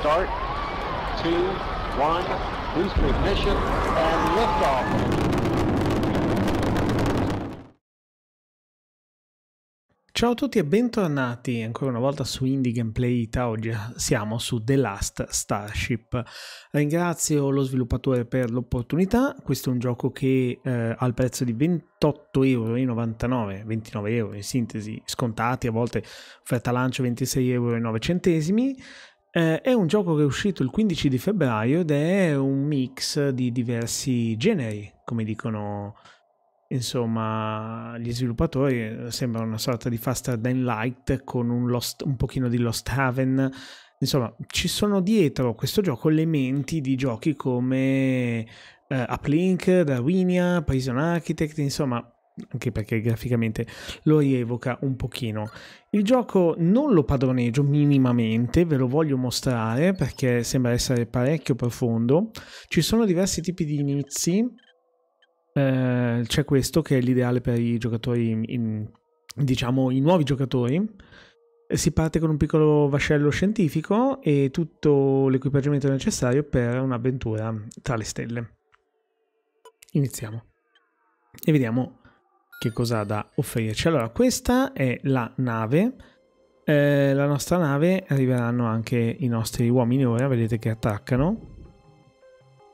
start, two, one, boost ignition, and liftoff. Ciao a tutti e bentornati ancora una volta su Indie Gameplay Ita. Oggi siamo su The Last Starship. Ringrazio lo sviluppatore per l'opportunità. Questo è un gioco che eh, al prezzo di 28,99€, 29 euro in sintesi, scontati a volte offerta lancio 26,09€. Eh, è un gioco che è uscito il 15 di febbraio ed è un mix di diversi generi, come dicono insomma gli sviluppatori, sembra una sorta di Faster Than Light con un, lost, un pochino di Lost Haven. Insomma, ci sono dietro questo gioco elementi di giochi come eh, Uplink, Darwinia, Prison Architect, insomma anche perché graficamente lo rievoca un pochino. Il gioco non lo padroneggio minimamente, ve lo voglio mostrare perché sembra essere parecchio profondo. Ci sono diversi tipi di inizi, eh, c'è questo che è l'ideale per i giocatori, in, diciamo i nuovi giocatori. Eh, si parte con un piccolo vascello scientifico e tutto l'equipaggiamento necessario per un'avventura tra le stelle. Iniziamo e vediamo che cosa ha da offrirci. Allora, questa è la nave. Eh, la nostra nave arriveranno anche i nostri uomini ora, vedete che attaccano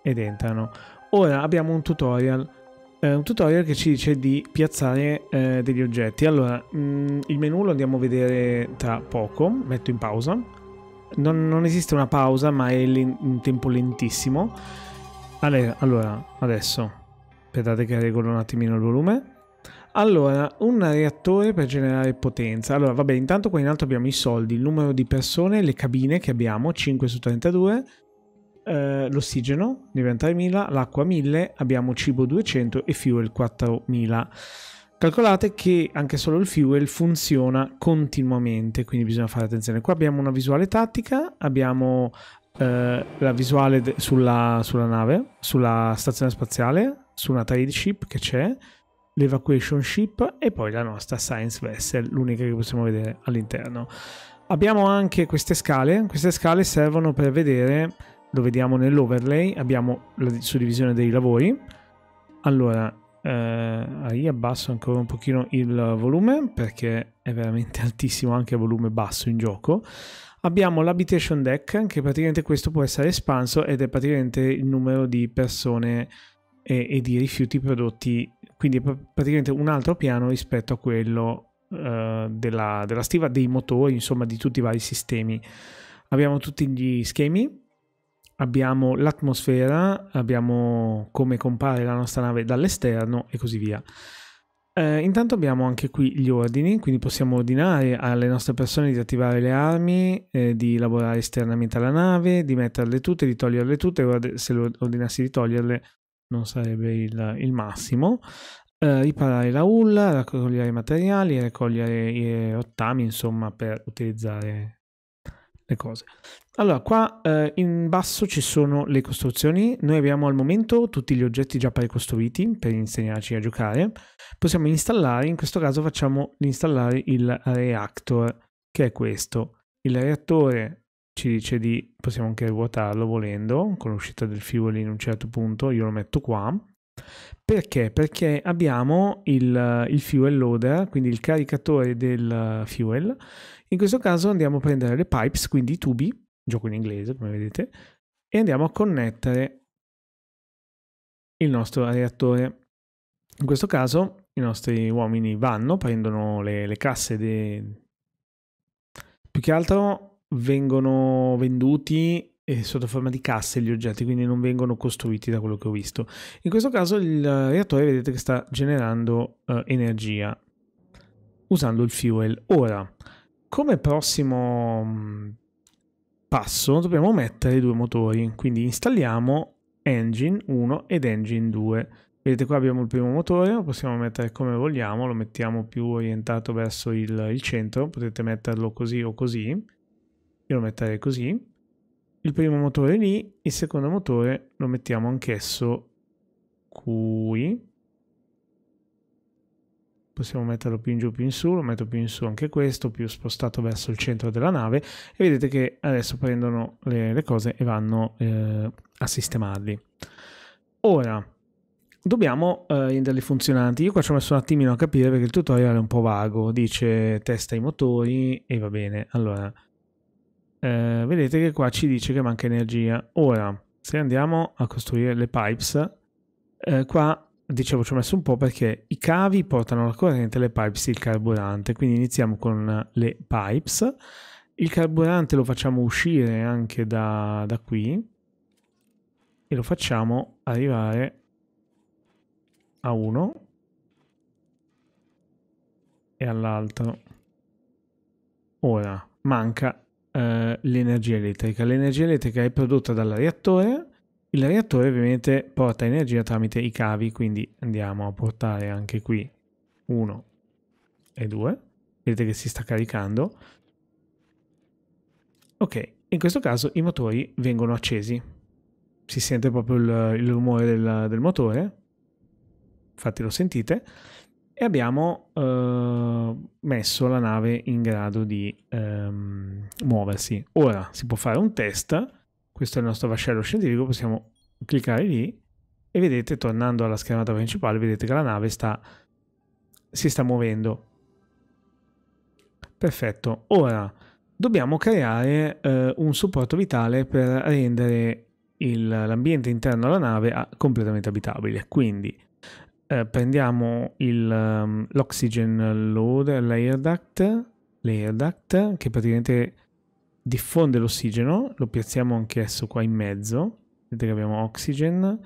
ed entrano. Ora abbiamo un tutorial eh, un tutorial che ci dice di piazzare eh, degli oggetti. Allora, mh, mm, il menu lo andiamo a vedere tra poco, metto in pausa. Non, non esiste una pausa, ma è un tempo lentissimo. Allora, adesso, aspettate che regolo un attimino il volume. Allora, un reattore per generare potenza. Allora, vabbè, intanto qua in alto abbiamo i soldi, il numero di persone, le cabine che abbiamo, 5 su 32, eh, l'ossigeno diventa 3000, l'acqua 1000, abbiamo cibo 200 e fuel 4000. Calcolate che anche solo il fuel funziona continuamente, quindi bisogna fare attenzione. Qua abbiamo una visuale tattica, abbiamo eh, la visuale sulla, sulla nave, sulla stazione spaziale, su una trade ship che c'è, l'Evacuation Ship e poi la nostra Science Vessel, l'unica che possiamo vedere all'interno. Abbiamo anche queste scale, queste scale servono per vedere, lo vediamo nell'overlay, abbiamo la suddivisione dei lavori. Allora, eh, riabbasso ancora un pochino il volume perché è veramente altissimo anche a volume basso in gioco. Abbiamo l'habitation deck, che praticamente questo può essere espanso ed è praticamente il numero di persone e, e di rifiuti prodotti, quindi è praticamente un altro piano rispetto a quello eh, della, della stiva, dei motori, insomma di tutti i vari sistemi. Abbiamo tutti gli schemi, abbiamo l'atmosfera, abbiamo come compare la nostra nave dall'esterno e così via. Eh, intanto abbiamo anche qui gli ordini, quindi possiamo ordinare alle nostre persone di attivare le armi, eh, di lavorare esternamente alla nave, di metterle tutte, di toglierle tutte, se ordinassi di toglierle non sarebbe il, il massimo, eh, riparare la hulla, raccogliere i materiali, raccogliere i rottami, eh, insomma, per utilizzare le cose. Allora, qua eh, in basso ci sono le costruzioni. Noi abbiamo al momento tutti gli oggetti già precostruiti per insegnarci a giocare. Possiamo installare, in questo caso facciamo installare il reactor, che è questo. Il reattore ci dice di possiamo anche ruotarlo volendo con l'uscita del fuel in un certo punto io lo metto qua perché? Perché abbiamo il, il, fuel loader, quindi il caricatore del fuel. In questo caso andiamo a prendere le pipes, quindi i tubi, gioco in inglese come vedete, e andiamo a connettere il nostro reattore. In questo caso i nostri uomini vanno, prendono le, le casse de... più che altro vengono venduti eh, sotto forma di casse gli oggetti, quindi non vengono costruiti da quello che ho visto. In questo caso il reattore vedete che sta generando eh, energia usando il fuel. Ora, come prossimo mm, passo dobbiamo mettere due motori, quindi installiamo engine 1 ed engine 2. Vedete qua abbiamo il primo motore, lo possiamo mettere come vogliamo, lo mettiamo più orientato verso il, il centro, potete metterlo così o così io lo metterei così. Il primo motore lì, il secondo motore lo mettiamo anch'esso qui. Possiamo metterlo più in giù, più in su, lo metto più in su anche questo, più spostato verso il centro della nave e vedete che adesso prendono le, le cose e vanno eh, a sistemarli. Ora, dobbiamo eh, renderli funzionanti. Io qua ci ho messo un attimino a capire perché il tutorial è un po' vago, dice testa i motori e va bene. Allora, eh, vedete che qua ci dice che manca energia. Ora, se andiamo a costruire le pipes, eh, qua dicevo ci ho messo un po' perché i cavi portano la corrente, le pipes il carburante, quindi iniziamo con le pipes. Il carburante lo facciamo uscire anche da, da qui e lo facciamo arrivare a uno e all'altro. Ora manca eh, l'energia elettrica. L'energia elettrica è prodotta dal reattore, il reattore ovviamente porta energia tramite i cavi, quindi andiamo a portare anche qui 1 e 2. Vedete che si sta caricando. Ok, in questo caso i motori vengono accesi. Si sente proprio il, il rumore del, del motore, infatti lo sentite e abbiamo eh, messo la nave in grado di ehm, muoversi. Ora si può fare un test, questo è il nostro vascello scientifico, possiamo cliccare lì e vedete, tornando alla schermata principale, vedete che la nave sta, si sta muovendo. Perfetto, ora dobbiamo creare eh, un supporto vitale per rendere l'ambiente interno alla nave ah, completamente abitabile. Quindi eh, prendiamo il, um, l'oxygen load layer duct, layer duct che praticamente diffonde l'ossigeno, lo piazziamo anch'esso qua in mezzo, vedete che abbiamo oxygen,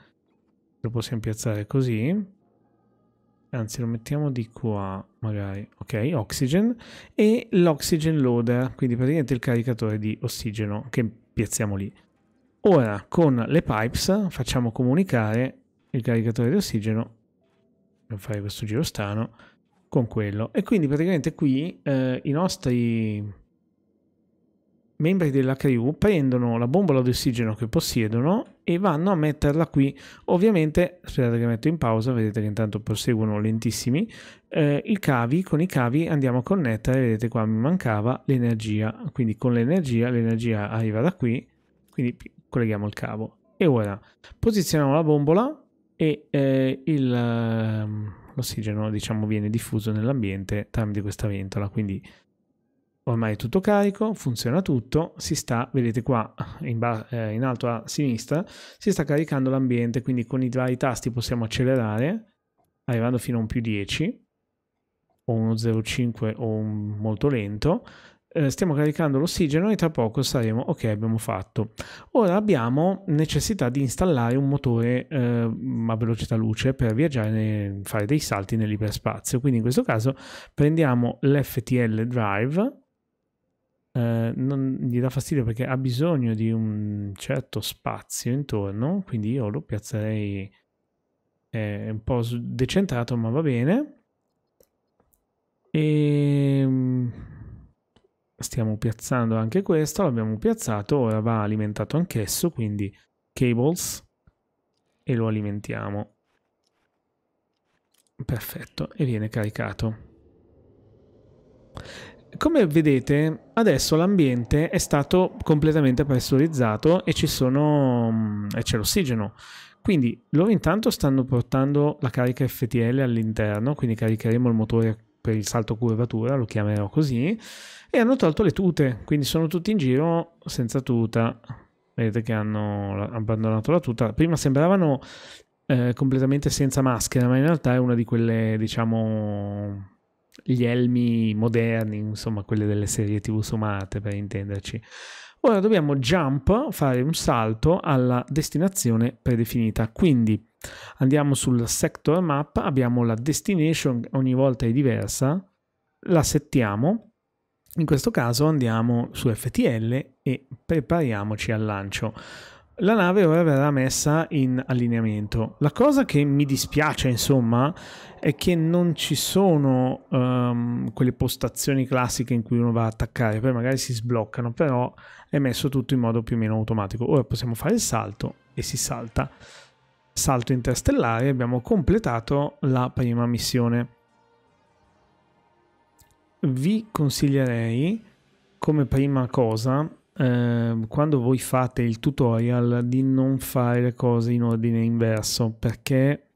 lo possiamo piazzare così, anzi lo mettiamo di qua magari, ok, oxygen, e l'oxygen loader, quindi praticamente il caricatore di ossigeno che piazziamo lì. Ora con le pipes facciamo comunicare il caricatore di ossigeno per fare questo giro strano con quello. E quindi praticamente qui eh, i nostri membri della crew prendono la bombola d'ossigeno che possiedono e vanno a metterla qui. Ovviamente, aspettate che metto in pausa, vedete che intanto proseguono lentissimi. Eh, I cavi, con i cavi andiamo a connettere, vedete qua mi mancava l'energia, quindi con l'energia, l'energia arriva da qui, quindi colleghiamo il cavo. E ora posizioniamo la bombola e eh, il, ehm, l'ossigeno diciamo viene diffuso nell'ambiente tramite questa ventola quindi ormai è tutto carico funziona tutto si sta vedete qua in, bar, eh, in alto a sinistra si sta caricando l'ambiente quindi con i vari tasti possiamo accelerare arrivando fino a un più 10 o uno 0,5 o un molto lento eh, stiamo caricando l'ossigeno e tra poco saremo ok abbiamo fatto ora abbiamo necessità di installare un motore eh, a velocità luce per viaggiare fare dei salti nell'iperspazio quindi in questo caso prendiamo l'ftl drive eh, non gli dà fastidio perché ha bisogno di un certo spazio intorno quindi io lo piazzerei eh, un po' decentrato ma va bene e ehm, stiamo piazzando anche questo, l'abbiamo piazzato, ora va alimentato anch'esso, quindi cables e lo alimentiamo. Perfetto, e viene caricato. Come vedete, adesso l'ambiente è stato completamente pressurizzato e mm, c'è l'ossigeno. Quindi loro intanto stanno portando la carica FTL all'interno, quindi caricheremo il motore per il salto curvatura, lo chiamerò così, e hanno tolto le tute, quindi sono tutti in giro senza tuta. Vedete che hanno abbandonato la tuta. Prima sembravano eh, completamente senza maschera, ma in realtà è una di quelle, diciamo, gli elmi moderni, insomma, quelle delle serie TV somate, per intenderci. Ora dobbiamo jump, fare un salto alla destinazione predefinita. Quindi Andiamo sul sector map, abbiamo la destination, ogni volta è diversa, la settiamo, in questo caso andiamo su FTL e prepariamoci al lancio. La nave ora verrà messa in allineamento. La cosa che mi dispiace, insomma, è che non ci sono um, quelle postazioni classiche in cui uno va a attaccare, poi magari si sbloccano, però è messo tutto in modo più o meno automatico. Ora possiamo fare il salto e si salta salto interstellare abbiamo completato la prima missione. Vi consiglierei come prima cosa ehm, quando voi fate il tutorial di non fare le cose in ordine inverso perché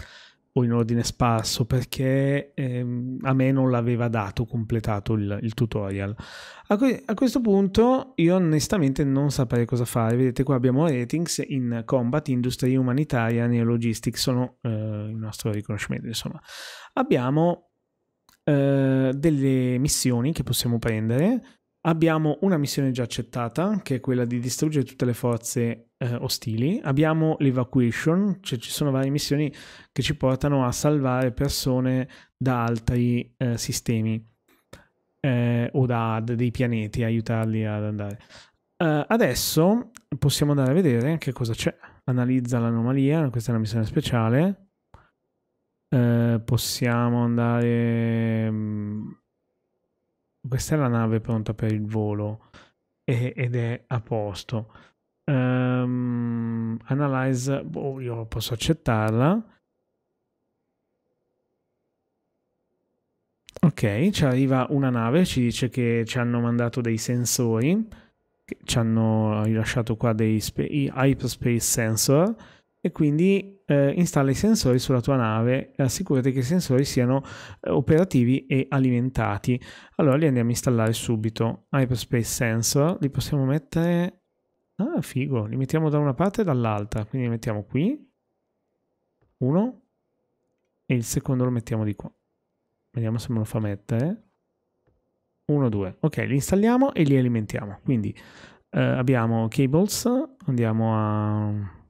o in ordine sparso perché ehm, a me non l'aveva dato completato il, il tutorial. A, que- a, questo punto io onestamente non saprei cosa fare. Vedete qua abbiamo ratings in combat, industry umanitaria e logistics, sono eh, il nostro riconoscimento insomma. Abbiamo eh, delle missioni che possiamo prendere Abbiamo una missione già accettata, che è quella di distruggere tutte le forze eh, ostili. Abbiamo l'evacuation, cioè ci sono varie missioni che ci portano a salvare persone da altri eh, sistemi eh, o da, da, dei pianeti, aiutarli ad andare. Eh, adesso possiamo andare a vedere che cosa c'è. Analizza l'anomalia, questa è una missione speciale. Eh, possiamo andare mm, questa è la nave pronta per il volo e, ed è a posto. Um, analyze, boh, io posso accettarla. Ok, ci arriva una nave, ci dice che ci hanno mandato dei sensori, ci hanno rilasciato qua dei hyperspace sensor e quindi eh, installa i sensori sulla tua nave e assicurati che i sensori siano eh, operativi e alimentati. Allora li andiamo a installare subito. Hyperspace Sensor, li possiamo mettere... Ah, figo, li mettiamo da una parte e dall'altra, quindi li mettiamo qui, uno, e il secondo lo mettiamo di qua. Vediamo se me lo fa mettere. Uno, due. Ok, li installiamo e li alimentiamo. Quindi eh, abbiamo cables, andiamo a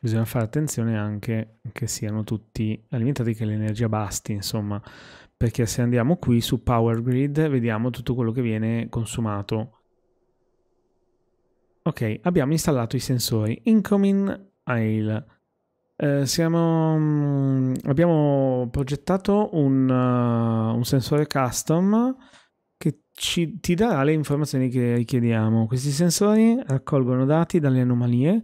bisogna fare attenzione anche che siano tutti alimentati, che l'energia basti, insomma, perché se andiamo qui su Power Grid vediamo tutto quello che viene consumato. Ok, abbiamo installato i sensori. Incoming Ail. Eh, siamo, mm, abbiamo progettato un, uh, un sensore custom che ci, ti darà le informazioni che richiediamo. Questi sensori raccolgono dati dalle anomalie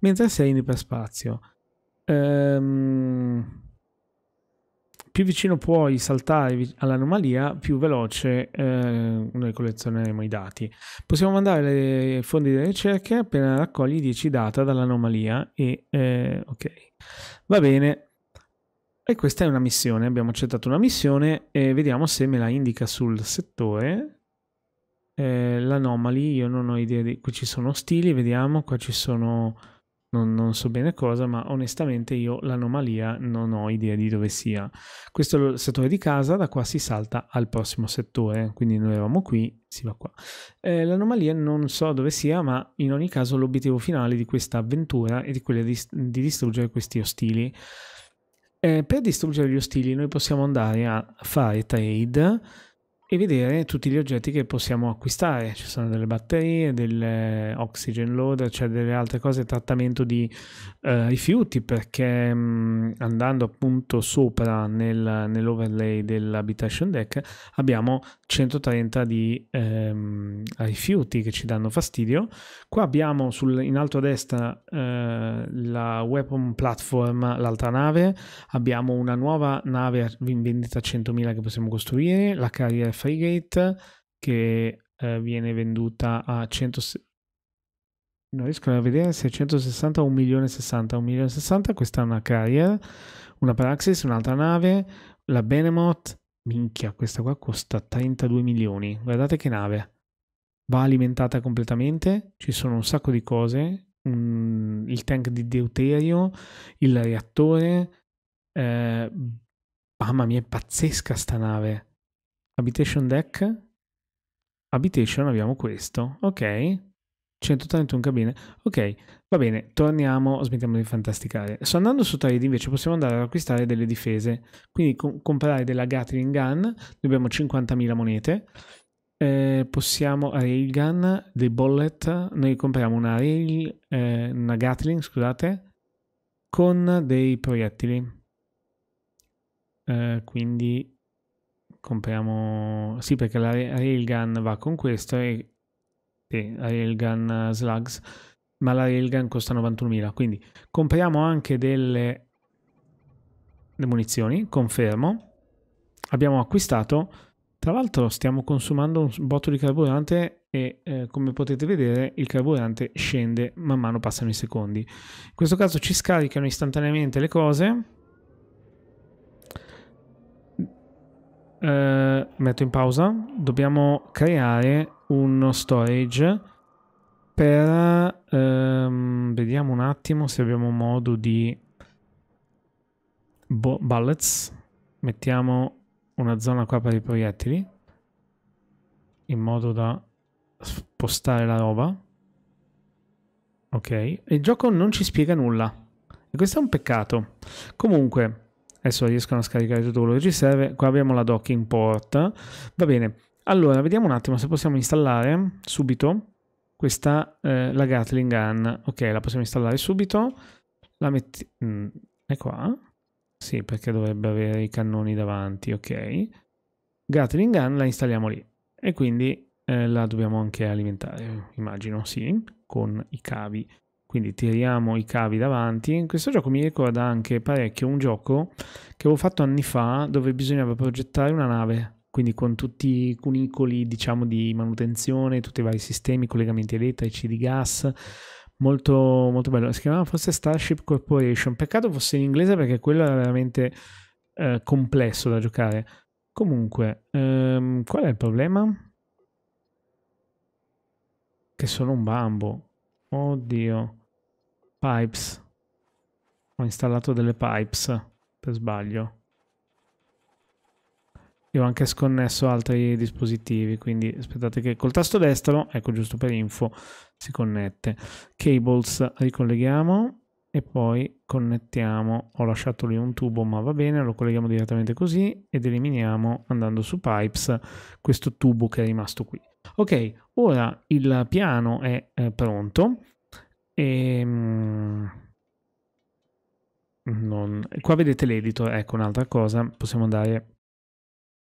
mentre sei in iperspazio. Ehm, più vicino puoi saltare all'anomalia, più veloce eh, noi collezioneremo i dati. Possiamo mandare le fondi delle ricerche appena raccogli 10 data dall'anomalia e eh, ok. Va bene, e questa è una missione, abbiamo accettato una missione e vediamo se me la indica sul settore. Eh, L'anomali, io non ho idea di... Qui ci sono stili, vediamo, qua ci sono... Non, non so bene cosa, ma onestamente io l'anomalia non ho idea di dove sia. Questo è il settore di casa, da qua si salta al prossimo settore, quindi noi eravamo qui, si va qua. Eh, l'anomalia non so dove sia, ma in ogni caso l'obiettivo finale di questa avventura è di quello di, di distruggere questi ostili. Eh, per distruggere gli ostili noi possiamo andare a fare trade e vedere tutti gli oggetti che possiamo acquistare. Ci sono delle batterie, dell'oxygen loader, cioè delle altre cose, trattamento di eh, rifiuti, perché mh, mm, andando appunto sopra nel, nell'overlay dell'habitation deck abbiamo 130 di ehm, rifiuti che ci danno fastidio. Qua abbiamo sul, in alto a destra eh, la Weapon Platform, l'altra nave, abbiamo una nuova nave in vendita a 100.000 che possiamo costruire, la Carrier Frigate che eh, viene venduta a 100... Non riesco a vedere se 660 o 1.060.000, questa è una Carrier, una Praxis, un'altra nave, la Benemot, Minchia, questa qua costa 32 milioni. Guardate che nave. Va alimentata completamente, ci sono un sacco di cose. Un, il tank di deuterio, il reattore. Eh, mamma mia, è pazzesca sta nave. Habitation deck. Habitation abbiamo questo. Ok. 131 cabine. Ok, va bene, torniamo, smettiamo di fantasticare. So andando su trade invece possiamo andare ad acquistare delle difese. Quindi com comprare della Gatling Gun, dobbiamo 50.000 monete. Eh, possiamo ah, Railgun, dei Bullet, noi compriamo una, rail, eh, una Gatling, scusate, con dei proiettili. Eh, quindi compriamo... Sì, perché la Railgun va con questo e sì, la Railgun eh, Slugs, ma la Railgun costa 91.000, quindi compriamo anche delle le munizioni, confermo. Abbiamo acquistato, tra l'altro stiamo consumando un botto di carburante e eh, come potete vedere il carburante scende man mano passano i secondi. In questo caso ci scaricano istantaneamente le cose. Eh, metto in pausa, dobbiamo creare uno storage per... Ehm, vediamo un attimo se abbiamo modo di... bullets. Mettiamo una zona qua per i proiettili, in modo da spostare la roba. Ok, il gioco non ci spiega nulla. E questo è un peccato. Comunque, adesso riescono a scaricare tutto quello che ci serve qua abbiamo la docking port va bene allora vediamo un attimo se possiamo installare subito questa eh, la Gatling Gun ok la possiamo installare subito la metti mm, è qua sì perché dovrebbe avere i cannoni davanti ok Gatling Gun la installiamo lì e quindi eh, la dobbiamo anche alimentare immagino sì con i cavi quindi tiriamo i cavi davanti. Questo gioco mi ricorda anche parecchio un gioco che avevo fatto anni fa dove bisognava progettare una nave, quindi con tutti i cunicoli diciamo di manutenzione, tutti i vari sistemi, collegamenti elettrici, di gas, molto, molto bello. Si chiamava forse Starship Corporation, peccato fosse in inglese perché quello era veramente eh, complesso da giocare. Comunque, ehm, qual è il problema? Che sono un bambo. Oddio. Pipes. Ho installato delle pipes per sbaglio. E ho anche sconnesso altri dispositivi, quindi aspettate che col tasto destro, ecco giusto per info, si connette. Cables ricolleghiamo e poi connettiamo. Ho lasciato lì un tubo, ma va bene, lo colleghiamo direttamente così ed eliminiamo andando su pipes questo tubo che è rimasto qui. Ok, ora il piano è eh, pronto e, ehm, non... Qua vedete l'editor, ecco un'altra cosa, possiamo andare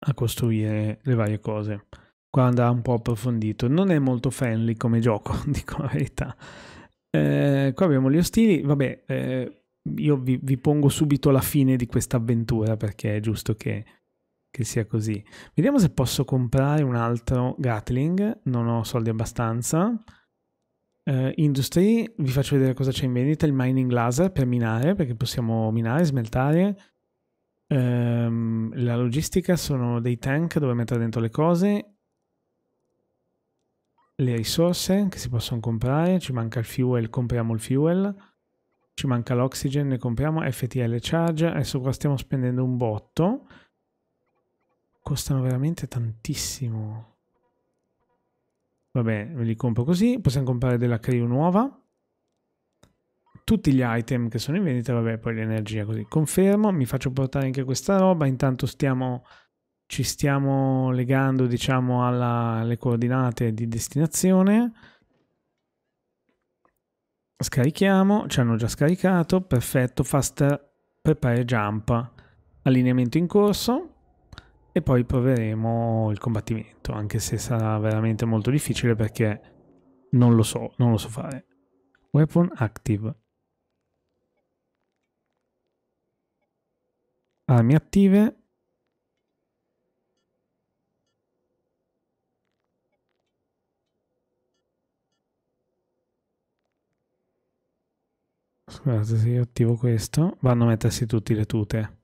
a costruire le varie cose. Qua andrà un po' approfondito, non è molto friendly come gioco, dico la verità. Eh, qua abbiamo gli ostili, vabbè, eh, io vi, vi, pongo subito la fine di questa avventura perché è giusto che, che sia così. Vediamo se posso comprare un altro Gatling, non ho soldi abbastanza. Uh, industry, vi faccio vedere cosa c'è in vendita, il mining laser per minare, perché possiamo minare, smeltare. Um, la logistica sono dei tank dove mettere dentro le cose. Le risorse che si possono comprare, ci manca il fuel, compriamo il fuel. Ci manca l'oxygen, ne compriamo FTL charge. Adesso qua stiamo spendendo un botto. Costano veramente tantissimo. Vabbè, ve li compro così. Possiamo comprare della crew nuova. Tutti gli item che sono in vendita, vabbè, poi l'energia così. Confermo, mi faccio portare anche questa roba. Intanto stiamo, ci stiamo legando, diciamo, alla, alle coordinate di destinazione. Scarichiamo, ci hanno già scaricato. Perfetto, faster, prepare jump. Allineamento in corso e poi proveremo il combattimento, anche se sarà veramente molto difficile perché non lo so, non lo so fare. Weapon active. Armi attive. Scusate se io attivo questo, vanno a mettersi tutti le tute.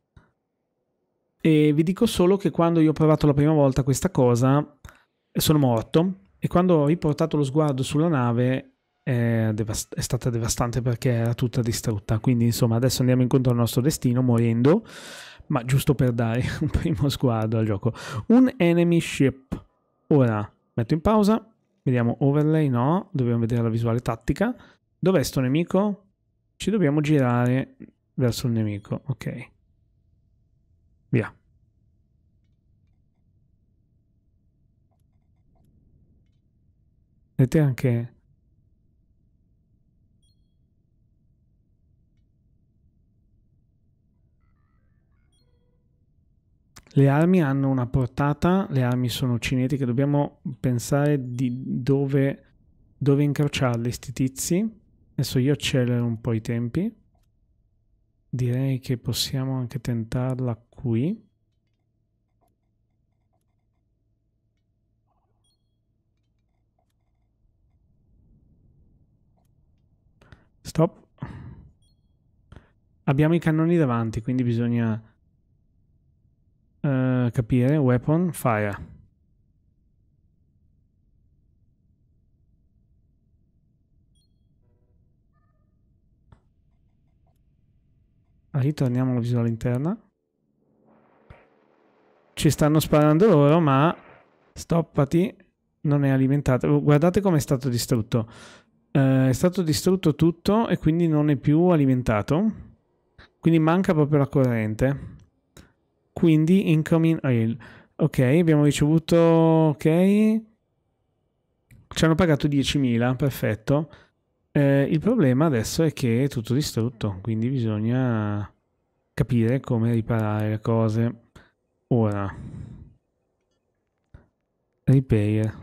E vi dico solo che quando io ho provato la prima volta questa cosa, sono morto. E quando ho riportato lo sguardo sulla nave, è, devast- è stata devastante perché era tutta distrutta. Quindi, insomma, adesso andiamo incontro al nostro destino morendo. Ma giusto per dare un primo sguardo al gioco. Un enemy ship. Ora metto in pausa. Vediamo overlay, no, dobbiamo vedere la visuale tattica. Dov'è sto nemico? Ci dobbiamo girare verso il nemico, ok. Via. Vedete anche... Le armi hanno una portata, le armi sono cinetiche, dobbiamo pensare di dove, dove incrociarli sti tizi. Adesso io accelero un po' i tempi. Direi che possiamo anche tentarla qui. Stop. Abbiamo i cannoni davanti, quindi bisogna uh, capire. Weapon, fire. ritorniamo alla visuale interna. Ci stanno sparando loro, ma stoppati, non è alimentato Guardate come è stato distrutto. Eh, è stato distrutto tutto e quindi non è più alimentato. Quindi manca proprio la corrente. Quindi incoming rail. Ok, abbiamo ricevuto... Ok. Ci hanno pagato 10.000, perfetto. Eh, il problema adesso è che è tutto distrutto, quindi bisogna capire come riparare le cose. Ora, repair.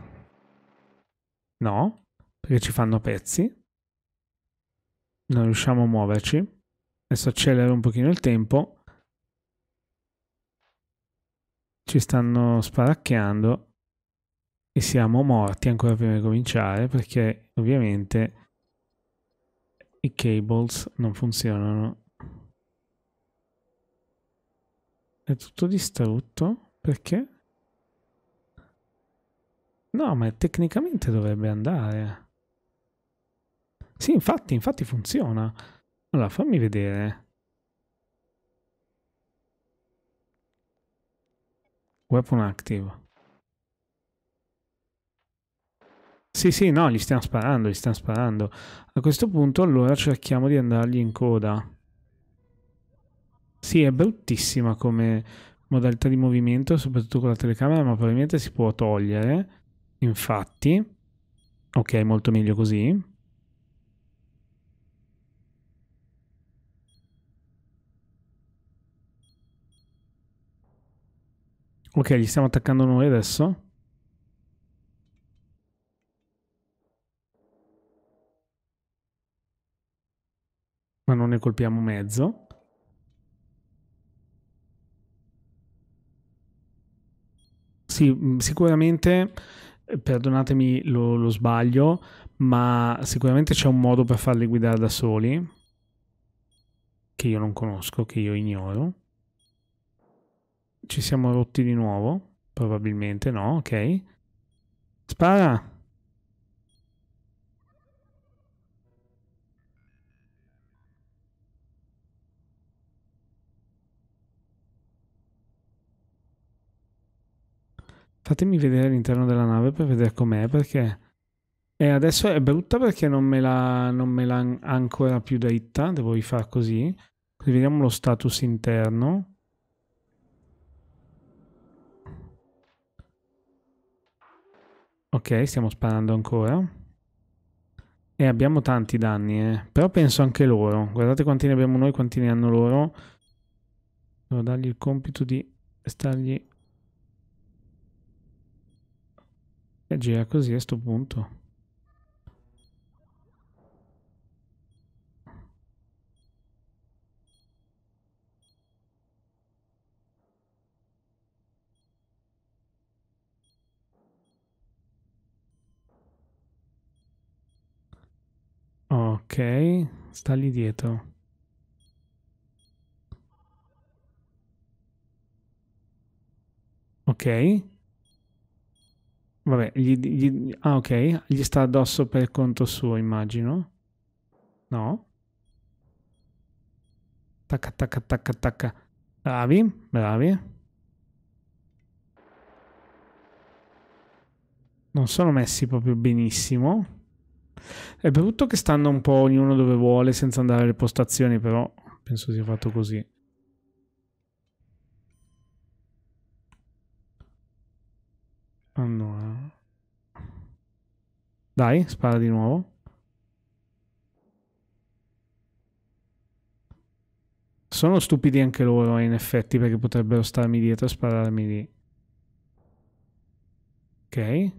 No, perché ci fanno pezzi. Non riusciamo a muoverci. Adesso accelero un pochino il tempo. Ci stanno sparacchiando e siamo morti ancora prima di cominciare perché ovviamente i cables non funzionano. È tutto distrutto? Perché? No, ma tecnicamente dovrebbe andare. Sì, infatti, infatti funziona. Allora, fammi vedere. Weapon active. Sì, sì, no, gli stiamo sparando, gli stiamo sparando. A questo punto allora cerchiamo di andargli in coda. Sì, è bruttissima come modalità di movimento, soprattutto con la telecamera, ma probabilmente si può togliere. Infatti. Ok, molto meglio così. Ok, gli stiamo attaccando noi adesso. ma non ne colpiamo mezzo. Sì, mm, sicuramente, eh, perdonatemi lo, lo sbaglio, ma sicuramente c'è un modo per farli guidare da soli, che io non conosco, che io ignoro. Ci siamo rotti di nuovo? Probabilmente no, ok. Spara! Fatemi vedere l'interno della nave per vedere com'è perché... E adesso è brutta perché non me la, non me la ancora più dritta, devo far così. Così vediamo lo status interno. Ok, stiamo sparando ancora. E abbiamo tanti danni, eh. Però penso anche loro. Guardate quanti ne abbiamo noi, quanti ne hanno loro. Devo dargli il compito di stargli E gira così a sto punto. Ok, sta lì dietro. Ok. Vabbè, gli, gli, ah ok, gli sta addosso per conto suo, immagino. No? Tacca, tacca, tacca, tacca. Bravi, bravi. Non sono messi proprio benissimo. È brutto che stanno un po' ognuno dove vuole senza andare alle postazioni, però penso sia fatto così. Dai, spara di nuovo. Sono stupidi anche loro, in effetti, perché potrebbero starmi dietro e spararmi lì. Ok.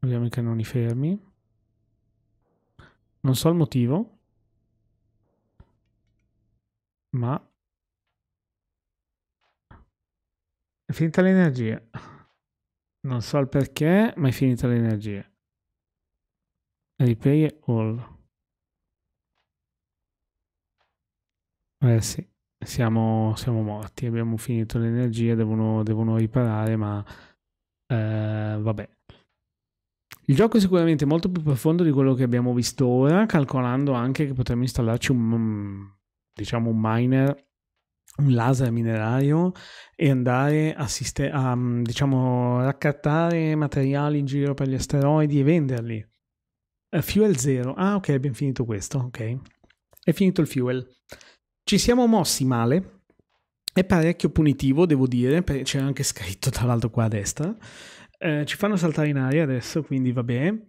Vediamo i cannoni fermi. Non so il motivo. Ma È finita l'energia. Non so il perché, ma è finita l'energia. Repay all. Eh sì, siamo, siamo morti, abbiamo finito l'energia, devono, devono riparare, ma eh, vabbè. Il gioco è sicuramente molto più profondo di quello che abbiamo visto ora, calcolando anche che potremmo installarci un, mm, diciamo, un miner un laser minerario e andare a, siste- a mm, diciamo, raccattare materiali in giro per gli asteroidi e venderli. Uh, fuel zero. Ah, ok, abbiamo finito questo. Ok, è finito il fuel. Ci siamo mossi male. È parecchio punitivo, devo dire. C'è anche scritto tra l'altro qua a destra. Uh, ci fanno saltare in aria adesso, quindi va bene.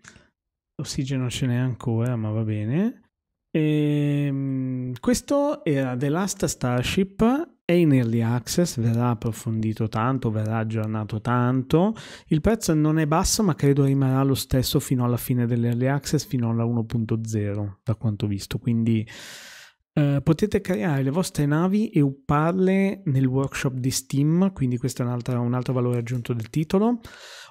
Ossigeno ce n'è ancora, ma va bene. E, ehm, questo era The Last Starship, è in early access, verrà approfondito tanto, verrà aggiornato tanto. Il prezzo non è basso, ma credo rimarrà lo stesso fino alla fine dell'early access, fino alla 1.0, da quanto visto. Quindi eh, potete creare le vostre navi e upparle nel workshop di Steam, quindi questo è un altro, un altro valore aggiunto del titolo.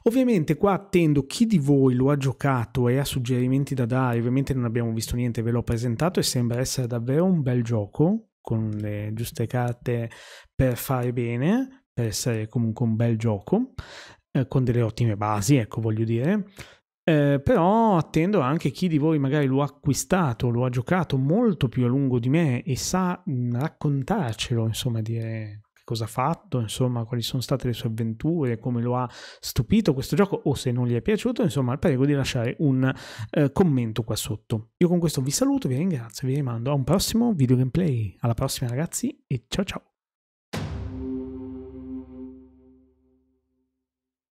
Ovviamente qua attendo chi di voi lo ha giocato e ha suggerimenti da dare, ovviamente non abbiamo visto niente, ve l'ho presentato e sembra essere davvero un bel gioco con le giuste carte per fare bene, per essere comunque un bel gioco, eh, con delle ottime basi, ecco voglio dire. Eh, però attendo anche chi di voi magari lo ha acquistato, lo ha giocato molto più a lungo di me e sa mm, raccontarcelo, insomma, dire cosa ha fatto, insomma, quali sono state le sue avventure, come lo ha stupito questo gioco o se non gli è piaciuto, insomma, prego di lasciare un eh, commento qua sotto. Io con questo vi saluto, vi ringrazio, vi rimando a un prossimo video gameplay. Alla prossima ragazzi e ciao ciao!